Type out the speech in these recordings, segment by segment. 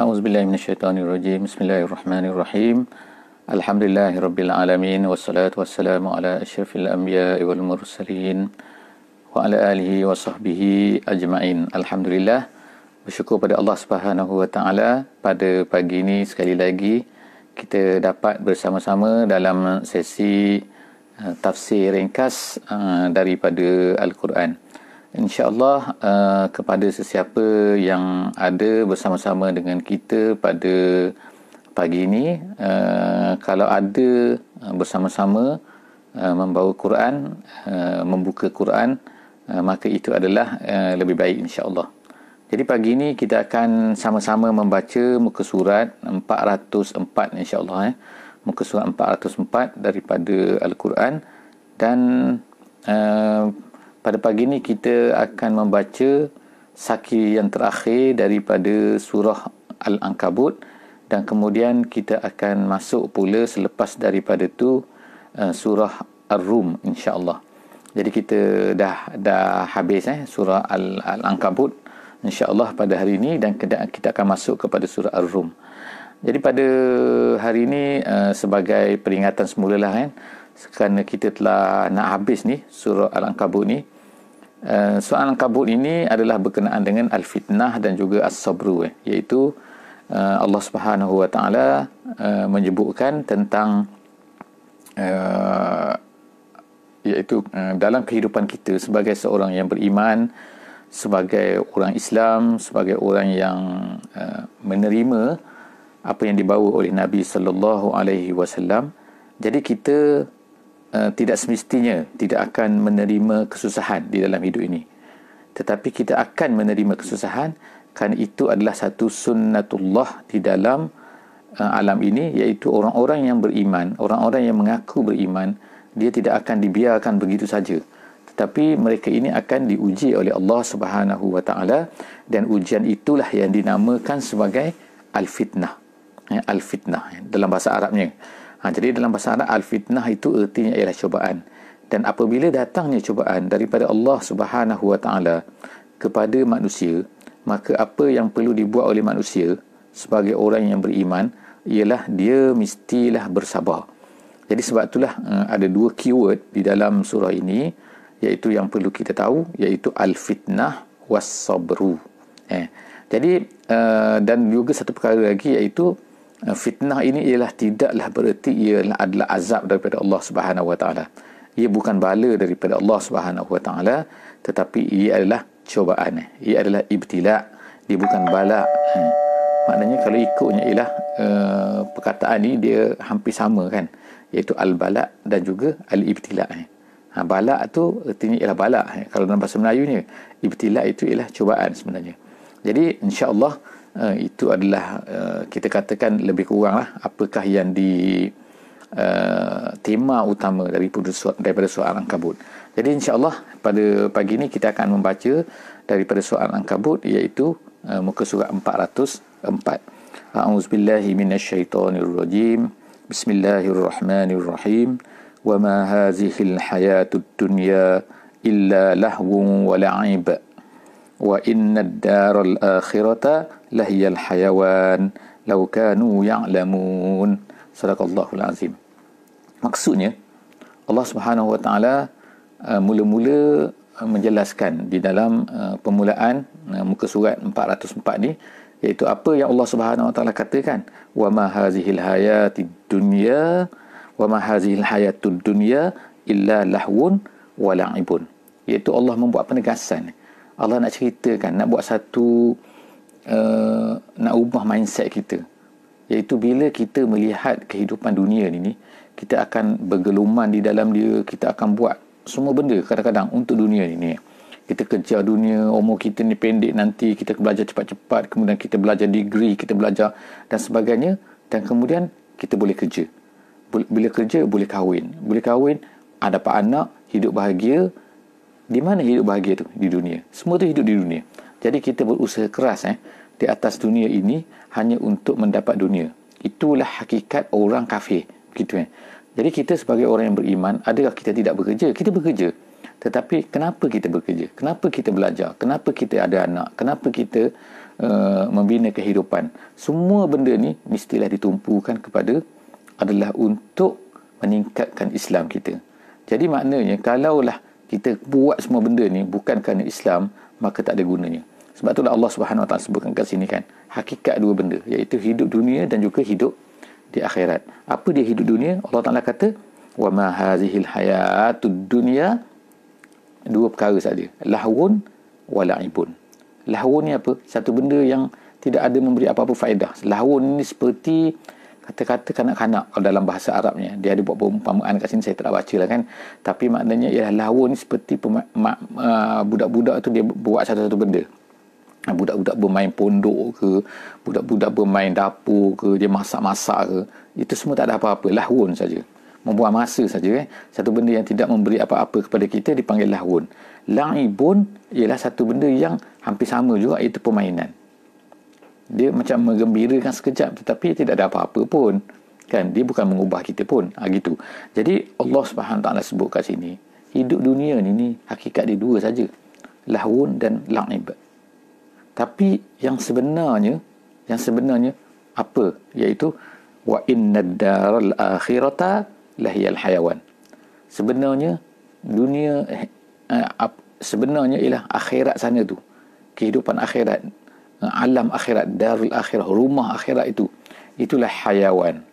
A'udzubillahi minasyaitonirrajim. Bismillahirrahmanirrahim. Alhamdulillahi rabbil alamin wassalatu wassalamu ala asyrafil anbiya'i wal mursalin wa ala alihi wa sahbihi ajma'in. Alhamdulillah bersyukur pada Allah Subhanahu wa taala pada pagi ini sekali lagi kita dapat bersama-sama dalam sesi uh, tafsir ringkas uh, daripada al-Quran. Uh, InsyaAllah uh, kepada sesiapa yang ada bersama-sama dengan kita pada pagi ini uh, Kalau ada uh, bersama-sama uh, membawa Quran, uh, membuka Quran uh, Maka itu adalah uh, lebih baik insyaAllah Jadi pagi ini kita akan sama-sama membaca muka surat 404 insyaAllah eh. Muka surat 404 daripada Al-Quran Dan uh, pada pagi ini kita akan membaca saki yang terakhir daripada surah Al-Ankabut dan kemudian kita akan masuk pula selepas daripada tu eh, surah Ar-Rum insya-Allah. Jadi kita dah dah habis eh surah Al-Ankabut insya-Allah pada hari ini dan kita akan masuk kepada surah Ar-Rum. Jadi pada hari ini eh, sebagai peringatan semula lah kan eh, kerana kita telah nak habis ni surah Al-Ankabut ni uh, eh, surah Al-Ankabut ini adalah berkenaan dengan Al-Fitnah dan juga As-Sabru eh, iaitu uh, Allah Subhanahu Wa Taala uh, menyebutkan tentang uh, iaitu uh, dalam kehidupan kita sebagai seorang yang beriman sebagai orang Islam sebagai orang yang uh, menerima apa yang dibawa oleh Nabi sallallahu alaihi wasallam jadi kita Eh, tidak semestinya tidak akan menerima kesusahan di dalam hidup ini tetapi kita akan menerima kesusahan kerana itu adalah satu sunnatullah di dalam uh, alam ini iaitu orang-orang yang beriman orang-orang yang mengaku beriman dia tidak akan dibiarkan begitu saja tetapi mereka ini akan diuji oleh Allah Subhanahu wa dan ujian itulah yang dinamakan sebagai al-fitnah eh, al-fitnah dalam bahasa Arabnya Ha, jadi dalam bahasa Arab al-fitnah itu ertinya ialah cubaan. Dan apabila datangnya cubaan daripada Allah Subhanahu Wa Taala kepada manusia, maka apa yang perlu dibuat oleh manusia sebagai orang yang beriman ialah dia mestilah bersabar. Jadi sebab itulah ha, ada dua keyword di dalam surah ini iaitu yang perlu kita tahu iaitu al-fitnah was-sabru. Eh. Jadi uh, dan juga satu perkara lagi iaitu fitnah ini ialah tidaklah bererti ia lah adalah azab daripada Allah Subhanahu Wa Taala. Ia bukan bala daripada Allah Subhanahu Wa Taala, tetapi ia adalah cobaan. Ia adalah ibtila. Dia bukan bala. Hmm. Maknanya kalau ikutnya ialah uh, perkataan ini dia hampir sama kan iaitu al-bala dan juga al-ibtila. Ha, bala tu artinya ialah bala. Kalau dalam bahasa Melayunya, ibtila itu ialah cubaan sebenarnya. Jadi insya-Allah uh, itu adalah uh, kita katakan lebih kuranglah apakah yang di uh, tema utama daripada soal, daripada soal angkabut. Jadi insya-Allah pada pagi ini kita akan membaca daripada soal angkabut iaitu uh, muka surat 404. A'udzubillahi minasyaitonirrajim. Bismillahirrahmanirrahim. Wa ma hadhihi al dunya illa lahwun wa la'ib wa inna daral akhirata lahiyal hayawan law kanu ya'lamun sadaqallahu alazim maksudnya Allah Subhanahu wa taala uh, mula-mula uh, menjelaskan di dalam uh, permulaan uh, muka surat 404 ni iaitu apa yang Allah Subhanahu wa taala katakan wa ma hazihil hayatid dunya wa ma hazihil hayatud dunya illa lahwun wa la'ibun iaitu Allah membuat penegasan ni Allah nak ceritakan nak buat satu uh, nak ubah mindset kita iaitu bila kita melihat kehidupan dunia ni kita akan bergeluman di dalam dia kita akan buat semua benda kadang-kadang untuk dunia ni kita kerja dunia umur kita ni pendek nanti kita belajar cepat-cepat kemudian kita belajar degree kita belajar dan sebagainya dan kemudian kita boleh kerja bila kerja boleh kahwin boleh kahwin ada dapat anak hidup bahagia di mana hidup bahagia itu di dunia semua itu hidup di dunia jadi kita berusaha keras eh di atas dunia ini hanya untuk mendapat dunia itulah hakikat orang kafir begitu eh jadi kita sebagai orang yang beriman adakah kita tidak bekerja kita bekerja tetapi kenapa kita bekerja kenapa kita belajar kenapa kita ada anak kenapa kita uh, membina kehidupan semua benda ni mestilah ditumpukan kepada adalah untuk meningkatkan Islam kita jadi maknanya kalaulah kita buat semua benda ni bukan kerana Islam maka tak ada gunanya sebab itulah Allah Subhanahu Wa Taala sebutkan kat sini kan hakikat dua benda iaitu hidup dunia dan juga hidup di akhirat apa dia hidup dunia Allah Taala kata wa ma hazihil hayatud dunya dua perkara saja lahun wa laibun lahun ni apa satu benda yang tidak ada memberi apa-apa faedah lahun ni seperti kata-kata kanak-kanak kalau dalam bahasa Arabnya dia ada buat perumpamaan kat sini saya tak baca lah kan tapi maknanya ialah lawan seperti pema- ma- uh, budak-budak tu dia buat satu-satu benda ha, budak-budak bermain pondok ke budak-budak bermain dapur ke dia masak-masak ke itu semua tak ada apa-apa lahun saja membuang masa saja eh? satu benda yang tidak memberi apa-apa kepada kita dipanggil lahun la'ibun ialah satu benda yang hampir sama juga iaitu permainan dia macam menggembirakan sekejap tetapi tidak ada apa-apa pun kan dia bukan mengubah kita pun ha, gitu jadi Allah Subhanahu taala sebut kat sini hidup dunia ni ni hakikat dia dua saja lahun dan la'ib tapi yang sebenarnya yang sebenarnya apa iaitu wa innad daral akhirata lahiyal hayawan sebenarnya dunia eh, eh sebenarnya ialah akhirat sana tu kehidupan akhirat alam akhirat darul akhirah rumah akhirat itu itulah hayawan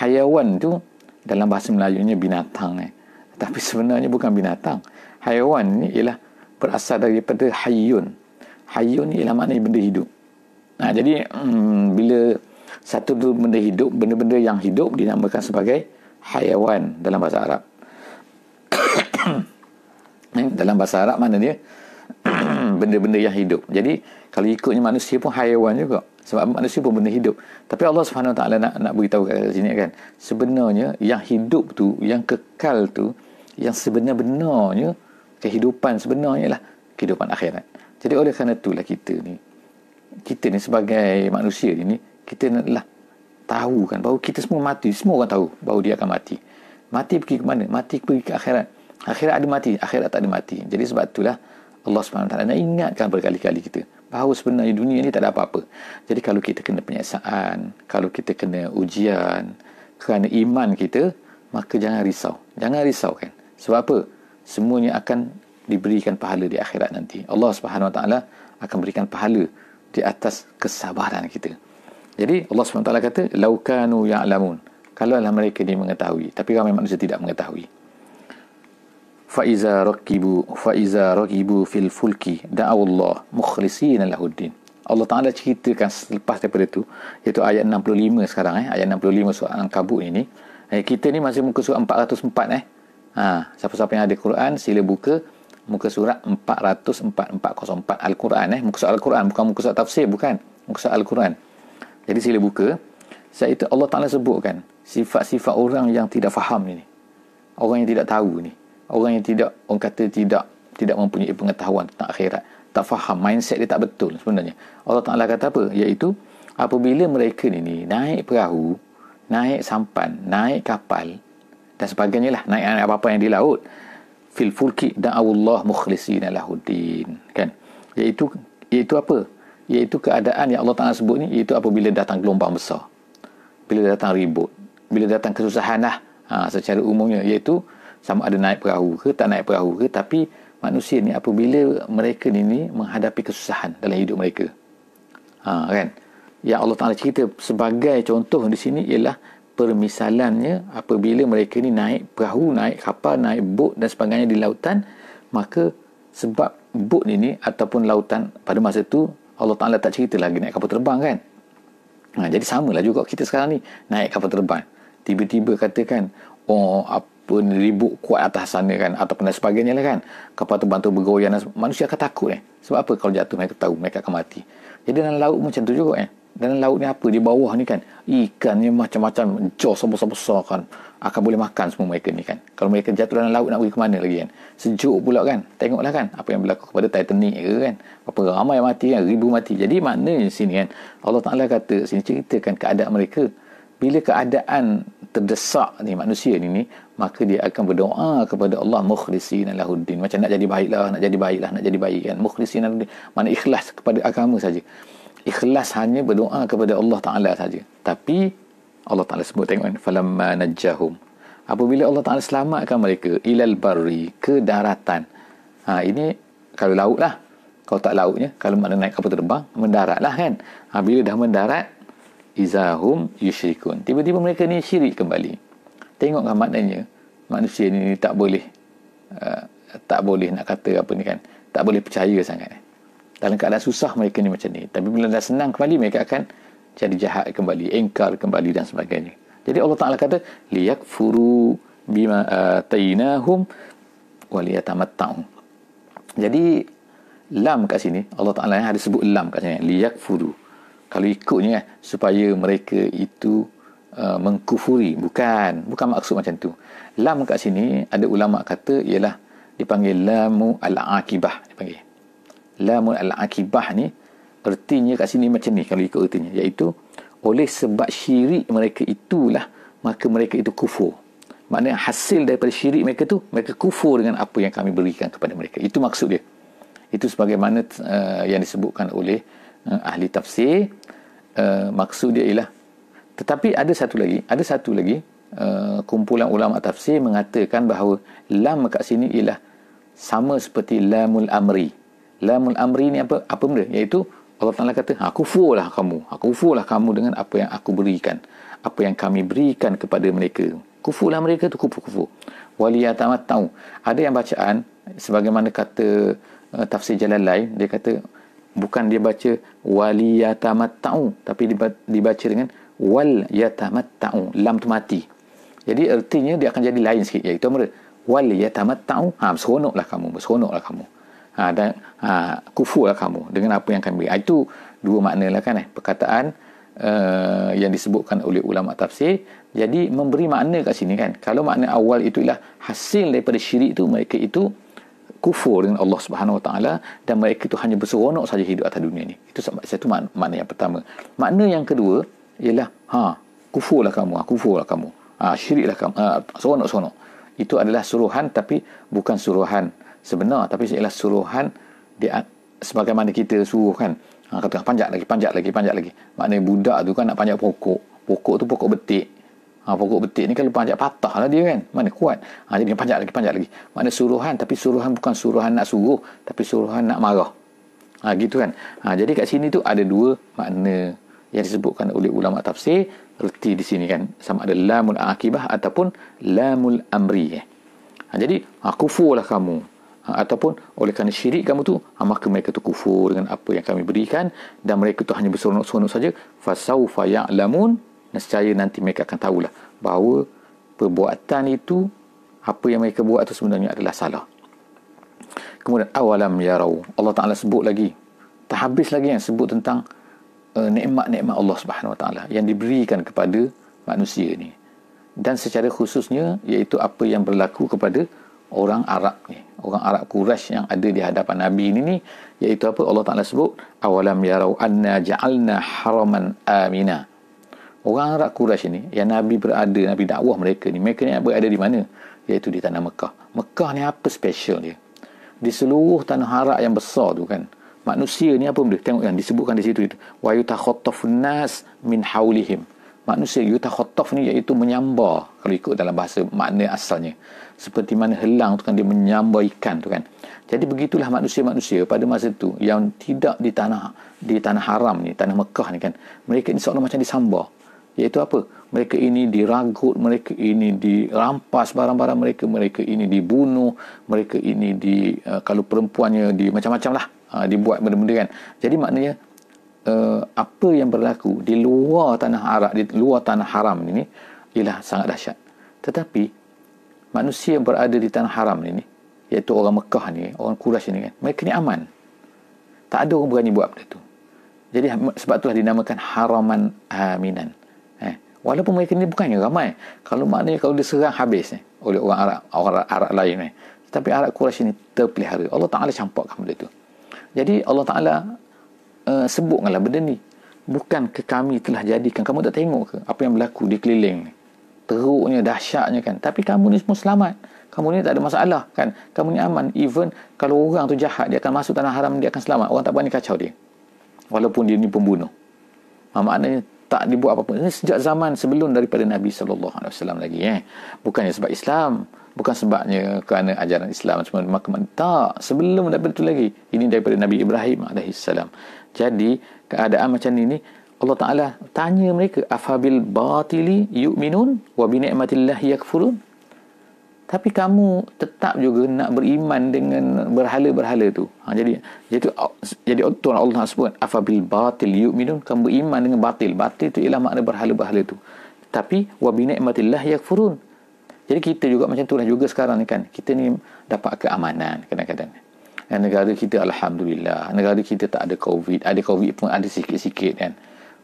hayawan itu dalam bahasa Melayunya binatang eh. tapi sebenarnya bukan binatang hayawan ini ialah berasal daripada hayyun hayyun ialah maknanya benda hidup nah, jadi hmm, bila satu tu benda hidup benda-benda yang hidup dinamakan sebagai hayawan dalam bahasa Arab dalam bahasa Arab mana dia benda-benda yang hidup. Jadi kalau ikutnya manusia pun haiwan juga. Sebab manusia pun benda hidup. Tapi Allah Subhanahu taala nak nak beritahu kat sini kan. Sebenarnya yang hidup tu, yang kekal tu, yang sebenar-benarnya kehidupan sebenarnya lah kehidupan akhirat. Jadi oleh kerana itulah kita ni kita ni sebagai manusia ni kita naklah tahu kan bahawa kita semua mati semua orang tahu bahawa dia akan mati mati pergi ke mana mati pergi ke akhirat akhirat ada mati akhirat tak ada mati jadi sebab itulah Allah SWT nak ingatkan berkali-kali kita bahawa sebenarnya dunia ni tak ada apa-apa. Jadi kalau kita kena penyiasaan, kalau kita kena ujian kerana iman kita, maka jangan risau. Jangan risau kan. Sebab apa? Semuanya akan diberikan pahala di akhirat nanti. Allah Swt. akan berikan pahala di atas kesabaran kita. Jadi Allah Swt. Wa Taala kata laukanu ya'lamun. Kalau mereka ni mengetahui, tapi ramai manusia tidak mengetahui faiza rakibu faiza rakibu fil fulki da'a Allah mukhlisina lahuddin Allah Taala ceritakan selepas daripada itu iaitu ayat 65 sekarang eh ayat 65 surah Al-Kabut ini eh, kita ni masih muka surah 404 eh ha siapa-siapa yang ada Quran sila buka muka surat 404 404 Al-Quran eh muka surat Al-Quran bukan muka surat tafsir bukan muka surat Al-Quran jadi sila buka sebab itu Allah Taala sebutkan sifat-sifat orang yang tidak faham ni orang yang tidak tahu ni orang yang tidak orang kata tidak tidak mempunyai pengetahuan tentang akhirat tak faham mindset dia tak betul sebenarnya Allah Taala kata apa iaitu apabila mereka ni, ni naik perahu naik sampan naik kapal dan sebagainya lah naik, apa-apa yang di laut fil fulki dan Allah mukhlisina lahuddin kan iaitu iaitu apa iaitu keadaan yang Allah Taala sebut ni iaitu apabila datang gelombang besar bila datang ribut bila datang kesusahan lah ha, secara umumnya iaitu sama ada naik perahu ke tak naik perahu ke tapi manusia ni apabila mereka ni, ni menghadapi kesusahan dalam hidup mereka ha, kan yang Allah Ta'ala cerita sebagai contoh di sini ialah permisalannya apabila mereka ni naik perahu, naik kapal, naik bot dan sebagainya di lautan maka sebab bot ini ataupun lautan pada masa tu Allah Ta'ala tak cerita lagi naik kapal terbang kan ha, jadi samalah juga kita sekarang ni naik kapal terbang tiba-tiba katakan oh apa pun ribut kuat atas sana kan ataupun dan sebagainya lah kan kapal tu bantu bergoyang manusia akan takut eh sebab apa kalau jatuh mereka tahu mereka akan mati jadi dalam laut macam tu juga eh dalam laut ni apa di bawah ni kan ikan ni macam-macam jaw sebesar-besar kan akan boleh makan semua mereka ni kan kalau mereka jatuh dalam laut nak pergi ke mana lagi kan sejuk pula kan tengoklah kan apa yang berlaku kepada Titanic ke kan berapa ramai yang mati kan ribu mati jadi di sini kan Allah Ta'ala kata sini ceritakan keadaan mereka bila keadaan terdesak ni manusia ni ni maka dia akan berdoa kepada Allah mukhlisin lahuddin macam nak jadi baiklah nak jadi baiklah nak jadi baik kan mukhlisin lahuddin mana ikhlas kepada agama saja ikhlas hanya berdoa kepada Allah taala saja tapi Allah taala sebut tengok kan falamma najjahum apabila Allah taala selamatkan mereka ilal barri ke daratan ha ini kalau laut lah kalau tak lautnya kalau mana naik kapal terbang mendarat lah kan ha, bila dah mendarat izahum yushrikun tiba-tiba mereka ni syirik kembali tengokkan maknanya manusia ni, tak boleh uh, tak boleh nak kata apa ni kan tak boleh percaya sangat dalam keadaan susah mereka ni macam ni tapi bila dah senang kembali mereka akan jadi jahat kembali engkar kembali dan sebagainya jadi Allah Taala kata liyakfuru bima uh, atainahum uh, waliyatamattau jadi lam kat sini Allah Taala yang ada sebut lam kat sini liyakfuru kalau ikutnya eh, supaya mereka itu Uh, mengkufuri bukan bukan maksud macam tu lam kat sini ada ulama kata ialah dipanggil lamu al akibah dipanggil lamu al akibah ni ertinya kat sini macam ni kalau ikut ertinya iaitu oleh sebab syirik mereka itulah maka mereka itu kufur maknanya hasil daripada syirik mereka tu mereka kufur dengan apa yang kami berikan kepada mereka itu maksud dia itu sebagaimana uh, yang disebutkan oleh uh, ahli tafsir uh, maksud dia ialah tetapi ada satu lagi ada satu lagi uh, kumpulan ulama tafsir mengatakan bahawa lam kat sini ialah sama seperti lamul amri lamul amri ni apa apa benda Yaitu Allah Ta'ala kata ha, aku fuhlah kamu aku fuhlah kamu dengan apa yang aku berikan apa yang kami berikan kepada mereka kufulah mereka tu kufur-kufur waliyatamat tahu ada yang bacaan sebagaimana kata uh, tafsir jalan lain dia kata bukan dia baca waliyatamat tahu tapi dibaca dengan wal yatamattau lam tu mati jadi ertinya dia akan jadi lain sikit iaitu amr wal yatamattau ha seronoklah kamu seronoklah kamu ha dan ha kufurlah kamu dengan apa yang kami beri ha, itu dua maknalah kan eh perkataan uh, yang disebutkan oleh ulama tafsir jadi memberi makna kat sini kan kalau makna awal itu ialah hasil daripada syirik itu mereka itu kufur dengan Allah Subhanahu Wa Taala dan mereka itu hanya berseronok saja hidup atas dunia ini itu satu makna yang pertama makna yang kedua ialah ha kufurlah kamu ha, kufurlah kamu ha, syiriklah kamu ha, sono sono, itu adalah suruhan tapi bukan suruhan sebenar tapi ialah suruhan di, ha, sebagaimana kita suruh kan ha, kata panjat lagi panjat lagi panjat lagi maknanya budak tu kan nak panjat pokok pokok tu pokok betik ha, pokok betik ni kalau panjat patah lah dia kan mana kuat ha, jadi panjat lagi panjat lagi maknanya suruhan tapi suruhan bukan suruhan nak suruh tapi suruhan nak marah ha, gitu kan ha, jadi kat sini tu ada dua makna yang disebutkan oleh ulama tafsir reti di sini kan sama ada lamul akibah ataupun lamul amri eh. ha, jadi ha, lah kamu ha, ataupun oleh kerana syirik kamu tu ha, maka mereka tu kufur dengan apa yang kami berikan dan mereka tu hanya berseronok-seronok saja fasawfa ya'lamun nescaya nanti mereka akan tahulah bahawa perbuatan itu apa yang mereka buat itu sebenarnya adalah salah kemudian awalam yarau Allah Ta'ala sebut lagi tak habis lagi yang sebut tentang uh, nikmat-nikmat Allah Subhanahu Wa Taala yang diberikan kepada manusia ni dan secara khususnya iaitu apa yang berlaku kepada orang Arab ni orang Arab Quraisy yang ada di hadapan Nabi ini ni iaitu apa Allah Taala sebut awalam yarau anna ja'alna haraman amina orang Arab Quraisy ni yang Nabi berada Nabi dakwah mereka ni mereka ni berada di mana iaitu di tanah Mekah Mekah ni apa special dia di seluruh tanah Arab yang besar tu kan manusia ni apa benda tengok yang disebutkan di situ itu wa yutakhattafun nas min haulihim manusia yutakhattaf ni iaitu menyambar kalau ikut dalam bahasa makna asalnya seperti mana helang tu kan dia menyambar ikan tu kan jadi begitulah manusia-manusia pada masa tu yang tidak di tanah di tanah haram ni tanah Mekah ni kan mereka ni seolah macam disambar iaitu apa mereka ini diragut mereka ini dirampas barang-barang mereka mereka ini dibunuh mereka ini di uh, kalau perempuannya di macam-macam lah ha, dibuat benda-benda kan jadi maknanya uh, apa yang berlaku di luar tanah Arab di luar tanah haram ini ialah sangat dahsyat tetapi manusia yang berada di tanah haram ini iaitu orang Mekah ni orang Quraisy ni kan mereka ni aman tak ada orang berani buat benda tu jadi ha, sebab itulah dinamakan haraman aminan eh, walaupun mereka ni bukannya ramai kalau maknanya kalau diserang habis eh, oleh orang Arab orang Arab lain ni eh. tetapi Arab Quraisy ni terpelihara Allah Taala campakkan benda tu jadi Allah Ta'ala uh, sebutkanlah benda ni. Bukan ke kami telah jadikan. Kamu tak tengok ke apa yang berlaku di keliling ni? Teruknya, dahsyatnya kan. Tapi kamu ni semua selamat. Kamu ni tak ada masalah kan. Kamu ni aman. Even kalau orang tu jahat, dia akan masuk tanah haram, dia akan selamat. Orang tak berani kacau dia. Walaupun dia ni pembunuh. Maknanya tak dibuat apa-apa. Ini sejak zaman sebelum daripada Nabi sallallahu alaihi wasallam lagi eh. Bukannya sebab Islam, bukan sebabnya kerana ajaran Islam semua maka mentak sebelum daripada itu lagi. Ini daripada Nabi Ibrahim alaihi salam. Jadi keadaan macam ini Allah Taala tanya mereka afabil batili yu'minun wa bi ni'matillahi yakfurun tapi kamu tetap juga nak beriman dengan berhala-berhala tu. Ha, jadi jadi jadi Tuhan Allah sebut bil batil yu'minun kamu beriman dengan batil. Batil tu ialah makna berhala-berhala tu. Tapi wa bi ni'matillah yakfurun. Jadi kita juga macam tu lah juga sekarang ni kan. Kita ni dapat keamanan kadang-kadang. Dan negara kita Alhamdulillah. Negara kita tak ada COVID. Ada COVID pun ada sikit-sikit kan.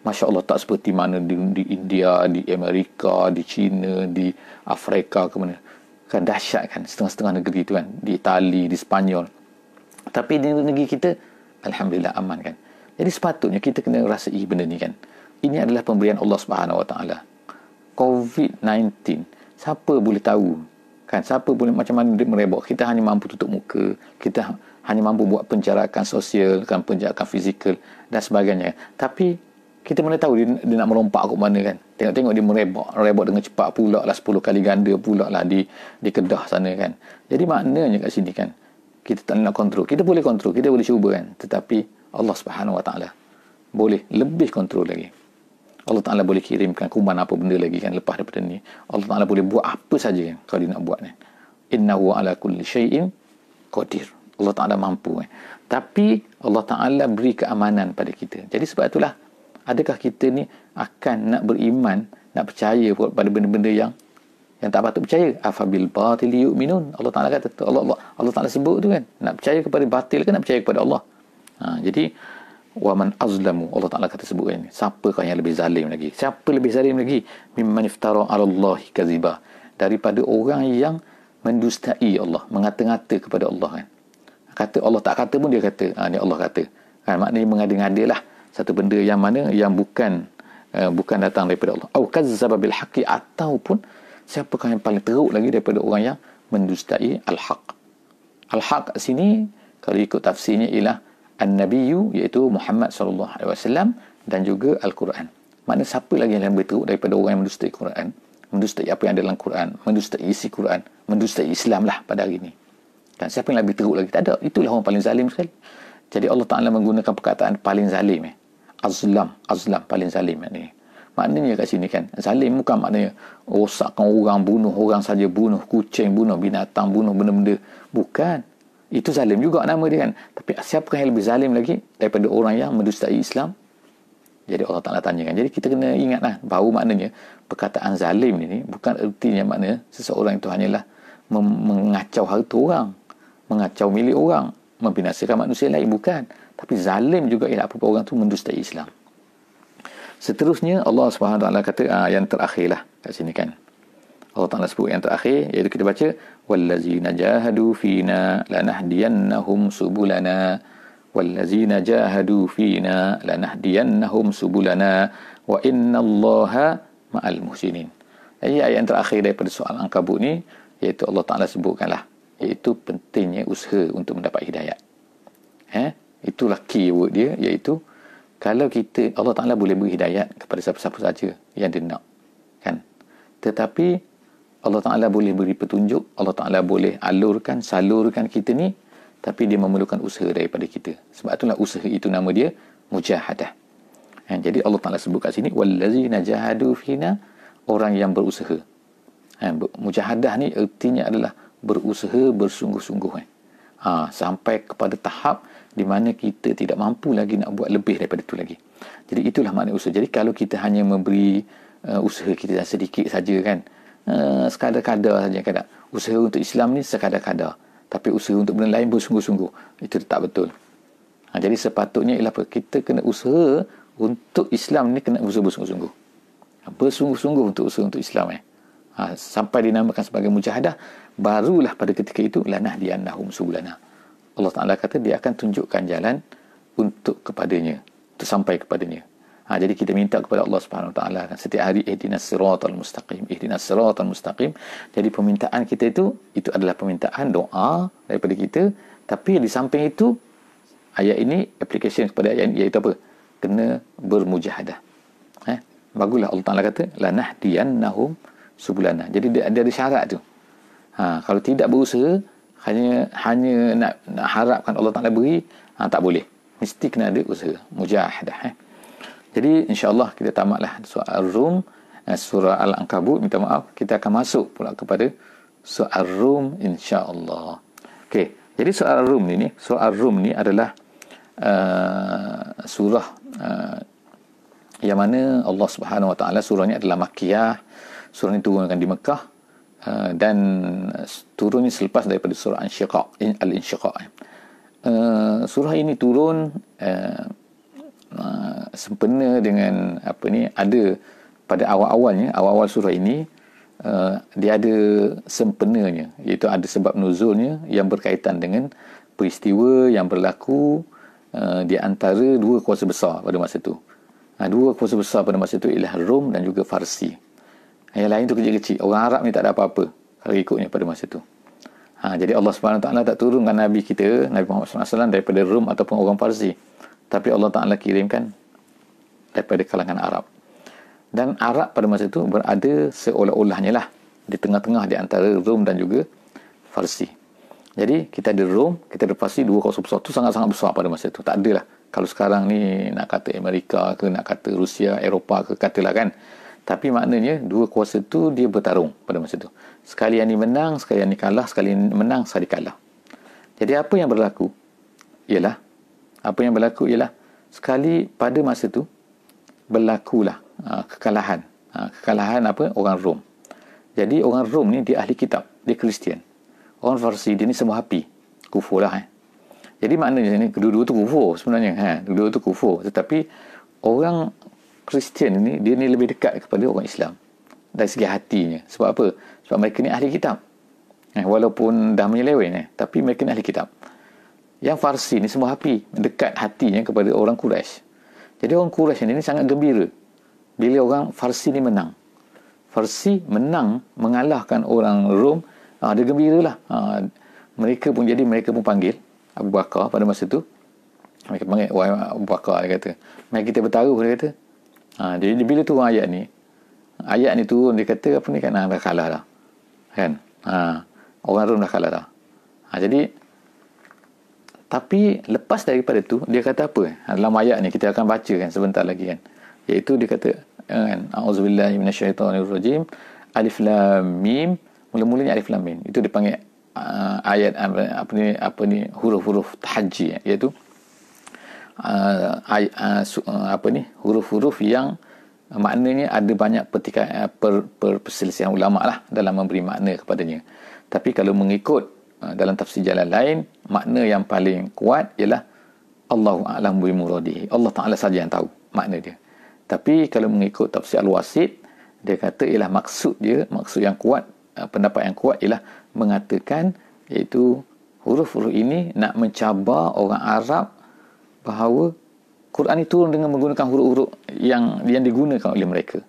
Masya Allah tak seperti mana di, di India, di Amerika, di China, di Afrika ke mana kan dahsyat kan setengah-setengah negeri tu kan di Itali di Spanyol tapi di negeri kita alhamdulillah aman kan jadi sepatutnya kita kena rasai benda ni kan ini adalah pemberian Allah Subhanahu Wa COVID-19 siapa boleh tahu kan siapa boleh macam mana dia merebak kita hanya mampu tutup muka kita hanya mampu buat penjarakan sosial kan penjarakan fizikal dan sebagainya tapi kita mana tahu dia, dia nak melompat ke mana kan tengok-tengok dia merebak merebak dengan cepat pula lah 10 kali ganda pula lah di, di kedah sana kan jadi maknanya kat sini kan kita tak nak kontrol kita boleh kontrol kita boleh cuba kan tetapi Allah Subhanahu Wa Taala boleh lebih kontrol lagi Allah Ta'ala boleh kirimkan kuman apa benda lagi kan lepas daripada ni. Allah Ta'ala boleh buat apa saja kan kalau dia nak buat ni. Inna huwa ala kulli syai'in qadir. Allah Ta'ala mampu kan. Tapi Allah Ta'ala beri keamanan pada kita. Jadi sebab itulah adakah kita ni akan nak beriman nak percaya pada benda-benda yang yang tak patut percaya afabil batil yu'minun Allah Taala kata tu Allah Allah, Allah Taala sebut tu kan nak percaya kepada batil ke nak percaya kepada Allah ha, jadi waman azlamu Allah Taala kata sebut ini siapa kan yang lebih zalim lagi siapa lebih zalim lagi mimman iftara ala Allah kaziba daripada orang yang mendustai Allah mengata-ngata kepada Allah kan kata Allah tak kata pun dia kata ha, ni Allah kata kan maknanya mengada-ngadalah satu benda yang mana yang bukan uh, bukan datang daripada Allah. Au kazzaba bil haqqi ataupun siapakah yang paling teruk lagi daripada orang yang mendustai al-haq. Al-haq sini kalau ikut tafsirnya ialah an-nabiyyu iaitu Muhammad sallallahu alaihi wasallam dan juga al-Quran. Mana siapa lagi yang lebih teruk daripada orang yang mendustai al Quran? mendustai apa yang ada dalam Quran, mendustai isi Quran, mendustai Islam lah pada hari ini. Dan siapa yang lebih teruk lagi? Tak ada. Itulah orang paling zalim sekali. Jadi Allah Ta'ala menggunakan perkataan paling zalim. Eh. Azlam. Azlam. Paling zalim maknanya. Maknanya kat sini kan. Zalim bukan maknanya rosakkan orang, bunuh orang saja, bunuh kucing, bunuh binatang, bunuh benda-benda. Bukan. Itu zalim juga nama dia kan. Tapi siapa yang lebih zalim lagi daripada orang yang mendustai Islam? Jadi Allah Ta'ala tanya kan. Jadi kita kena ingatlah bahawa maknanya perkataan zalim ni bukan ertinya maknanya seseorang itu hanyalah mengacau harta orang. Mengacau milik orang membinasakan manusia lain bukan tapi zalim juga ialah apa orang tu mendustai Islam seterusnya Allah Subhanahu taala kata ah, yang terakhirlah kat sini kan Allah Taala sebut yang terakhir iaitu kita baca wallazina jahadu fina lanahdiyannahum subulana wallazina jahadu fina lanahdiyannahum subulana wa innallaha ma'al muhsinin ayat yang terakhir daripada soal angkabut ni iaitu Allah Taala sebutkanlah iaitu pentingnya usaha untuk mendapat hidayat. Eh, itulah keyword dia iaitu kalau kita Allah Taala boleh beri hidayat kepada siapa-siapa saja yang dia nak. Kan? Tetapi Allah Taala boleh beri petunjuk, Allah Taala boleh alurkan, salurkan kita ni tapi dia memerlukan usaha daripada kita. Sebab itulah usaha itu nama dia mujahadah. Kan? jadi Allah Taala sebut kat sini wallazina jahadu fina orang yang berusaha. Kan? mujahadah ni ertinya adalah berusaha bersungguh-sungguh eh. ha, sampai kepada tahap di mana kita tidak mampu lagi nak buat lebih daripada itu lagi jadi itulah makna usaha jadi kalau kita hanya memberi uh, usaha kita yang sedikit saja kan uh, sekadar-kadar saja kadang usaha untuk Islam ni sekadar-kadar tapi usaha untuk benda lain bersungguh-sungguh itu tak betul ha, jadi sepatutnya ialah apa kita kena usaha untuk Islam ni kena usaha bersungguh-sungguh ha, bersungguh-sungguh untuk usaha untuk Islam eh. Ha, sampai dinamakan sebagai mujahadah barulah pada ketika itu lanah di annahum sulana. Allah Taala kata dia akan tunjukkan jalan untuk kepadanya, untuk sampai kepadanya. Ha, jadi kita minta kepada Allah Subhanahu Wa Taala kan setiap hari ihdinas siratal mustaqim, ihdinas siratal mustaqim. Jadi permintaan kita itu itu adalah permintaan doa daripada kita tapi di samping itu ayat ini application kepada ayat ini, iaitu apa? Kena bermujahadah. Eh, baguslah Allah Taala kata lanahdiyannahum subulana. Jadi dia ada syarat tu. Ha, kalau tidak berusaha, hanya hanya nak, nak harapkan Allah Ta'ala beri, ha, tak boleh. Mesti kena ada usaha. Mujahadah. Eh. Jadi, insyaAllah kita tamatlah soal Rum, eh, surah Al-Ankabut. Minta maaf, kita akan masuk pula kepada soal Rum, insyaAllah. Okey, jadi soal Rum ni, soal Rum ni adalah uh, surah uh, yang mana Allah Subhanahu Wa Taala surahnya adalah Makkiyah. Surah ini turunkan di Mekah. Ah, dan turun ini selepas daripada surah Al-Insyiqaq. Al uh, ah, surah ini turun uh, uh, sempena dengan apa ni ada pada awal-awalnya awal-awal surah ini uh, dia ada sempenanya iaitu ada sebab nuzulnya yang berkaitan dengan peristiwa yang berlaku uh, di antara dua kuasa besar pada masa itu. Uh, dua kuasa besar pada masa itu ialah Rom dan juga Farsi. Yang lain tu kecil-kecil. Orang Arab ni tak ada apa-apa. Kalau ikutnya pada masa tu. Ha, jadi Allah SWT tak turunkan Nabi kita, Nabi Muhammad SAW daripada Rum ataupun orang Parsi. Tapi Allah Ta'ala kirimkan daripada kalangan Arab. Dan Arab pada masa itu berada seolah-olahnya lah. Di tengah-tengah di antara Rum dan juga Farsi. Jadi kita ada Rom, kita ada Farsi, dua kawasan besar. Itu sangat-sangat besar pada masa itu. Tak adalah. Kalau sekarang ni nak kata Amerika ke, nak kata Rusia, Eropah ke, katalah kan. Tapi maknanya dua kuasa tu dia bertarung pada masa tu. Sekali yang ni menang, sekali yang ni kalah, sekali yang ni menang, sekali kalah. Jadi apa yang berlaku? Ialah apa yang berlaku ialah sekali pada masa tu berlakulah ha, kekalahan. Ha, kekalahan apa? Orang Rom. Jadi orang Rom ni dia ahli kitab, dia Kristian. Orang versi dia ni semua api. Kufur lah eh. Jadi maknanya ni kedua-dua tu kufur sebenarnya. Ha, kedua-dua tu kufur. Tetapi orang Kristian ni dia ni lebih dekat kepada orang Islam dari segi hatinya sebab apa sebab mereka ni ahli kitab eh, walaupun dah menyeleweng eh, tapi mereka ni ahli kitab yang Farsi ni semua api dekat hatinya kepada orang Quraisy. Jadi orang Quraisy ni sangat gembira bila orang Farsi ni menang. Farsi menang mengalahkan orang Rom, ha, dia gembiralah. Ha, mereka pun jadi mereka pun panggil Abu Bakar pada masa tu. Mereka panggil Abu Bakar dia kata, "Mari kita bertaruh," dia kata. Ha, jadi bila turun ayat ni, ayat ni turun dia kata apa ni kan nah, dah kalah dah. Kan? Ha, orang Rom dah kalah dah. Ha, jadi tapi lepas daripada tu dia kata apa? Ha, dalam ayat ni kita akan baca kan sebentar lagi kan. Yaitu dia kata eh, kan auzubillahi minasyaitonirrajim alif lam mim mula-mulanya alif lam mim itu dipanggil uh, ah, ayat apa ni apa ni huruf-huruf tahajji iaitu uh, ay, uh, su, uh, apa ni huruf-huruf yang uh, maknanya ada banyak petikan uh, per, per perselisihan ulama lah dalam memberi makna kepadanya tapi kalau mengikut uh, dalam tafsir jalan lain makna yang paling kuat ialah Allahu a'lam bi muradihi Allah taala saja yang tahu makna dia tapi kalau mengikut tafsir al-wasit dia kata ialah maksud dia maksud yang kuat uh, pendapat yang kuat ialah mengatakan iaitu huruf-huruf ini nak mencabar orang Arab bahawa Quran itu turun dengan menggunakan huruf-huruf yang yang digunakan oleh mereka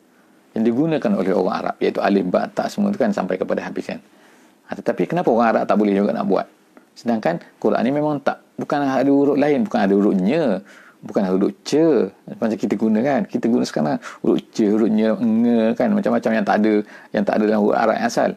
yang digunakan oleh orang Arab iaitu alif ba ta semua itu kan sampai kepada habis kan ha, tetapi kenapa orang Arab tak boleh juga nak buat sedangkan Quran ini memang tak bukan ada huruf lain bukan ada hurufnya bukan ada huruf ce macam kita guna kan kita guna sekarang huruf ce hurufnya nge kan macam-macam yang tak ada yang tak ada dalam huruf Arab yang asal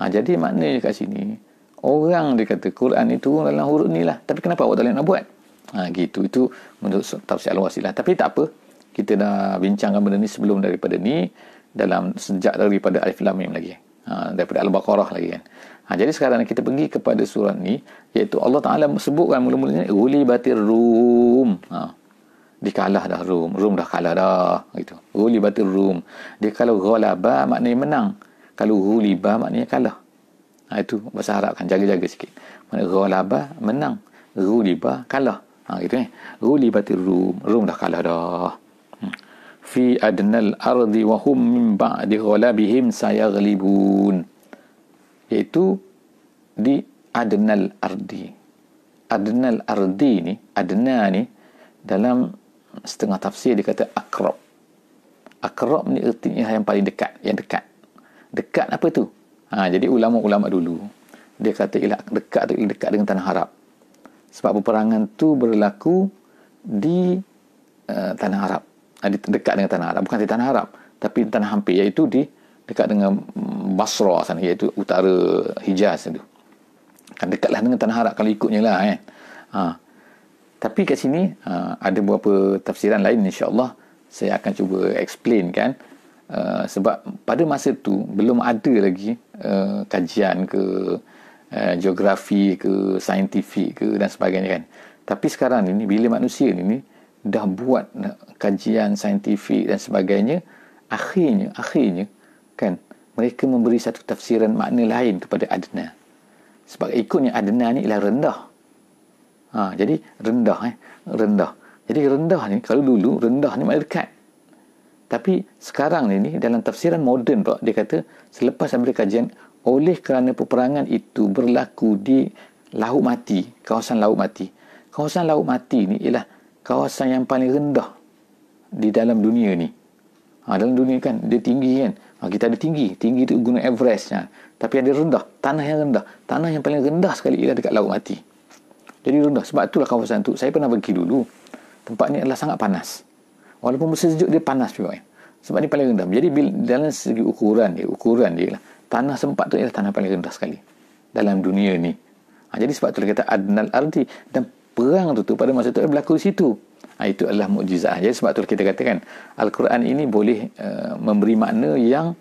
ha, jadi maknanya kat sini orang dia kata Quran itu turun dalam huruf ni lah tapi kenapa awak tak boleh nak buat Ha, gitu itu menurut tafsir al-wasilah tapi tak apa kita dah bincangkan benda ni sebelum daripada ni dalam sejak daripada alif lam mim lagi ha, daripada al-baqarah lagi kan ha, jadi sekarang kita pergi kepada surat ni iaitu Allah Taala sebutkan mula-mulanya uli batir rum ha, kalah dah rum rum dah kalah dah gitu uli batir rum dia kalau ghalaba maknanya menang kalau huliba maknanya kalah ha, itu bahasa Arab kan jaga-jaga sikit maknanya ghalaba menang ghuliba kalah ha, gitu kan ruli batir rum rum dah kalah dah hmm. fi adnal ardi wa hum min ba'di ghalabihim sayaghlibun Yaitu di adnal ardi adnal ardi ni adna ni dalam setengah tafsir dia kata akrab akrab ni ertinya yang paling dekat yang dekat dekat apa tu ha, jadi ulama-ulama dulu dia kata ialah dekat tu dekat dengan tanah Arab sebab peperangan tu berlaku di uh, tanah Arab eh, di, dekat dengan tanah Arab bukan di tanah Arab tapi di tanah hampir iaitu di dekat dengan Basra sana iaitu utara Hijaz itu kan dekatlah dengan tanah Arab kalau ikutnya lah kan ha. tapi kat sini ha, ada beberapa tafsiran lain insya Allah saya akan cuba explain kan uh, sebab pada masa tu belum ada lagi uh, kajian ke uh, Eh, geografi ke saintifik ke dan sebagainya kan tapi sekarang ni bila manusia ni, dah buat kajian saintifik dan sebagainya akhirnya akhirnya kan mereka memberi satu tafsiran makna lain kepada adna sebab ikutnya adna ni ialah rendah ha, jadi rendah eh rendah jadi rendah ni kalau dulu rendah ni makna dekat tapi sekarang ni, ni dalam tafsiran moden pula dia kata selepas ambil kajian oleh kerana peperangan itu berlaku di laut mati kawasan laut mati kawasan laut mati ni ialah kawasan yang paling rendah di dalam dunia ni ha, dalam dunia kan dia tinggi kan ha, kita ada tinggi tinggi tu guna Everest kan? tapi ada rendah tanah yang rendah tanah yang paling rendah sekali ialah dekat laut mati jadi rendah sebab itulah kawasan tu saya pernah pergi dulu tempat ni adalah sangat panas walaupun musim sejuk dia panas juga kan? sebab ni paling rendah jadi bil, dalam segi ukuran dia ukuran dia lah tanah sempat tu ialah tanah paling rendah sekali dalam dunia ni ha, jadi sebab tu dia kata adnal ardi dan perang tu, tu pada masa tu berlaku di situ ha, itu adalah mukjizat jadi sebab tu kita katakan al-Quran ini boleh uh, memberi makna yang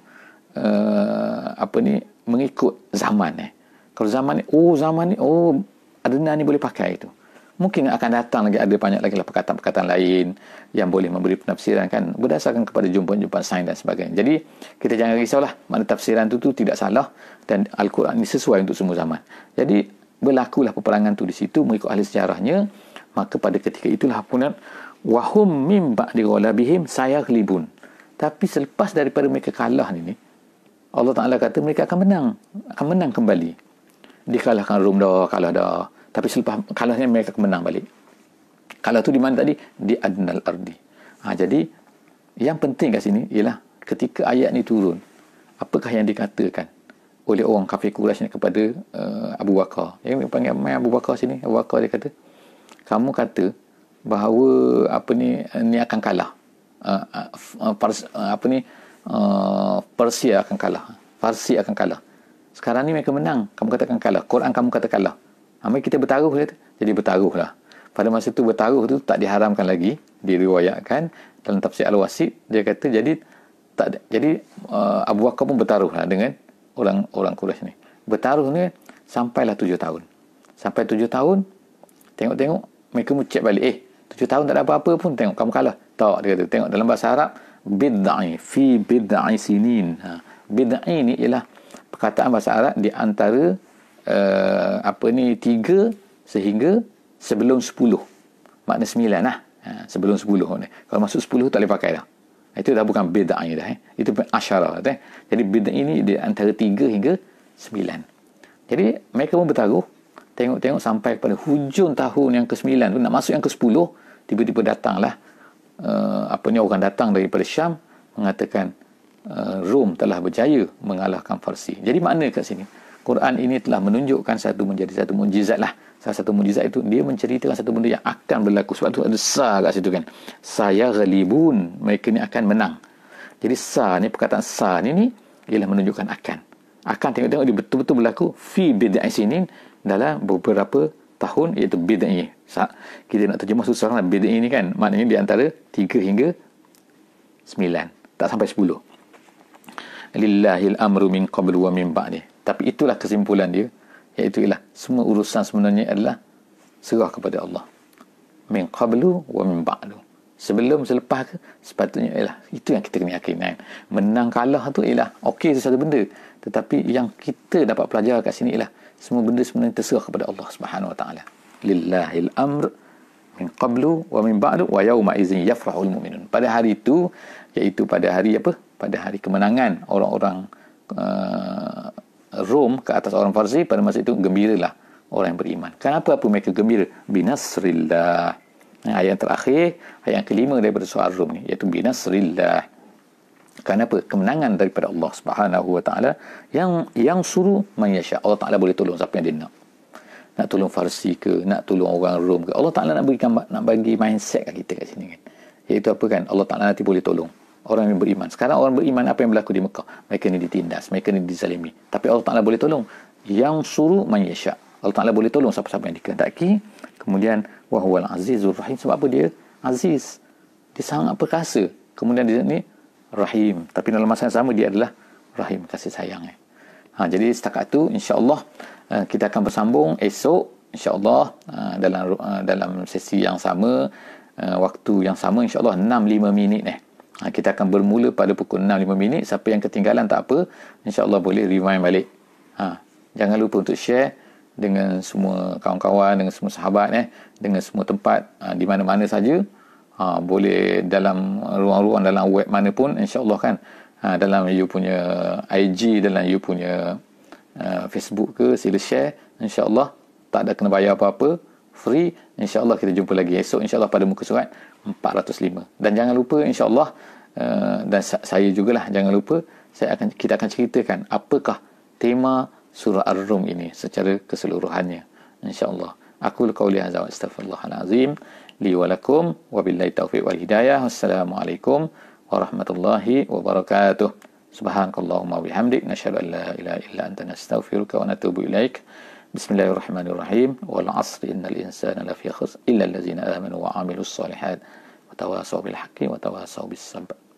uh, apa ni mengikut zaman eh kalau zaman ni oh zaman ni oh Adnan ni boleh pakai itu mungkin akan datang lagi ada banyak lagi lah perkataan-perkataan lain yang boleh memberi penafsiran kan berdasarkan kepada jumpa-jumpa sains dan sebagainya. Jadi kita jangan risau lah, mana tafsiran itu tu tidak salah dan Al-Quran ini sesuai untuk semua zaman. Jadi berlakulah peperangan itu di situ mengikut ahli sejarahnya maka pada ketika itulah pun wahum mim ba'di ghalabihim sayaghlibun. Tapi selepas daripada mereka kalah ini Allah Taala kata mereka akan menang, akan menang kembali. Dikalahkan Rom dah, kalah dah. Tapi selepas kalahnya mereka menang balik. Kalah tu di mana tadi? Di Adnal Ardi. Ha, jadi yang penting kat sini ialah ketika ayat ni turun, apakah yang dikatakan oleh orang kafir Quraisy kepada uh, Abu Bakar. Yang panggil main Abu Bakar sini, Abu Bakar dia kata, kamu kata bahawa apa ni eh, ni akan kalah. Uh, eh, uh, pers, uh, apa ni uh, Persia akan kalah. Farsi akan kalah. Sekarang ni mereka menang. Kamu katakan kalah. Quran kamu kata kalah. Amai kita bertaruh dia Jadi bertaruh lah. Pada masa tu bertaruh tu tak diharamkan lagi. Diriwayatkan. Dalam tafsir Al-Wasid, dia kata jadi tak jadi uh, Abu Bakar pun bertaruh lah dengan orang orang Quraisy ni. Bertaruh ni sampailah tujuh tahun. Sampai tujuh tahun, tengok-tengok, mereka mucik balik. Eh, tujuh tahun tak ada apa-apa pun, tengok kamu kalah. Tak, dia kata. Tengok dalam bahasa Arab, bid'ai, fi bid'ai sinin. Ha. Bid'ai ni ialah perkataan bahasa Arab di antara Eh, apa ni tiga sehingga sebelum sepuluh makna 9 lah ha, sebelum sepuluh. ni kalau masuk sepuluh tak boleh pakai dah itu dah bukan bid'ah ni dah eh. itu pun asyarah eh. jadi bid'ah ini dia antara tiga hingga sembilan. jadi mereka pun bertaruh tengok-tengok sampai pada hujung tahun yang ke sembilan nak masuk yang ke sepuluh tiba-tiba datanglah uh, apa ni orang datang daripada Syam mengatakan uh, Rom telah berjaya mengalahkan Farsi jadi makna kat sini Quran ini telah menunjukkan satu menjadi satu mujizat lah. Salah satu mujizat itu dia menceritakan satu benda yang akan berlaku. Sebab itu ada sa kat situ kan. Saya ghalibun. Mereka ni akan menang. Jadi sa ni, perkataan sa ni ni ialah menunjukkan akan. Akan tengok-tengok dia betul-betul berlaku fi bid'ah sini dalam beberapa tahun iaitu bid'ah. Sa kita nak terjemah susah lah bid'ah ini kan. Maknanya di antara 3 hingga 9. Tak sampai 10 lillahi al-amru min qabl wa min ba'di tapi itulah kesimpulan dia. Iaitu ialah semua urusan sebenarnya adalah serah kepada Allah. Min qablu wa min ba'du. Sebelum selepas ke sepatutnya ialah itu yang kita kena yakin. Kan? Menang kalah tu ialah okey sesuatu benda. Tetapi yang kita dapat pelajar kat sini ialah semua benda sebenarnya terserah kepada Allah Subhanahu Wa Taala. Lillahil amr min qablu wa min ba'du wa yawma izin yafrahul mu'minun. Pada hari itu iaitu pada hari apa? Pada hari kemenangan orang-orang uh, Rom ke atas orang Farsi pada masa itu gembiralah orang yang beriman. Kenapa apa mereka gembira? Binasrillah. Ayat terakhir, ayat kelima daripada surah Rum ni iaitu binasrillah. Kenapa? Kemenangan daripada Allah Subhanahu Wa Taala yang yang suruh man yasha. Allah Taala boleh tolong siapa yang dia nak. Nak tolong Farsi ke, nak tolong orang Rom ke. Allah Taala nak berikan nak bagi mindset kat kita kat sini kan. Iaitu apa kan? Allah Taala nanti boleh tolong orang yang beriman. Sekarang orang beriman apa yang berlaku di Mekah? Mereka ni ditindas, mereka ni dizalimi. Tapi Allah Taala boleh tolong. Yang suruh man yasha. Allah Taala boleh tolong siapa-siapa yang dikehendaki. Kemudian wa huwal azizur rahim sebab apa dia? Aziz. Dia sangat perkasa. Kemudian dia ni rahim. Tapi dalam masa yang sama dia adalah rahim kasih sayang. Eh. Ha, jadi setakat itu insya-Allah eh, kita akan bersambung esok insya-Allah eh, dalam dalam sesi yang sama waktu yang sama insya-Allah 6 5 minit ni. Eh. Ha, kita akan bermula pada pukul 6.5 minit. Siapa yang ketinggalan tak apa. InsyaAllah boleh rewind balik. Ha, jangan lupa untuk share dengan semua kawan-kawan, dengan semua sahabat. Eh, dengan semua tempat ha, di mana-mana saja. Ha, boleh dalam ruang-ruang dalam web mana pun insyaAllah kan. Ha, dalam you punya IG, dalam you punya uh, Facebook ke sila share. InsyaAllah tak ada kena bayar apa-apa. Free. InsyaAllah kita jumpa lagi esok. InsyaAllah pada muka surat. 405 dan jangan lupa insyaallah uh, dan saya jugalah jangan lupa saya akan kita akan ceritakan apakah tema surah ar-rum ini secara keseluruhannya insya Allah. aku qauli hadza wa astaghfirullahal azim li wa lakum wa billahi taufiq wal hidayah wassalamualaikum warahmatullahi wabarakatuh subhanakallahumma wabihamdik nashhadu an la ilaha illa anta nastaghfiruka wa natubu ilaik Bismillahirrahmanirrahim. الله الرحمن الرحيم والعصر إن الإنسان لفي خسر إلا الذين آمنوا وعملوا watawasaw bil haqqi watawasaw bis sabr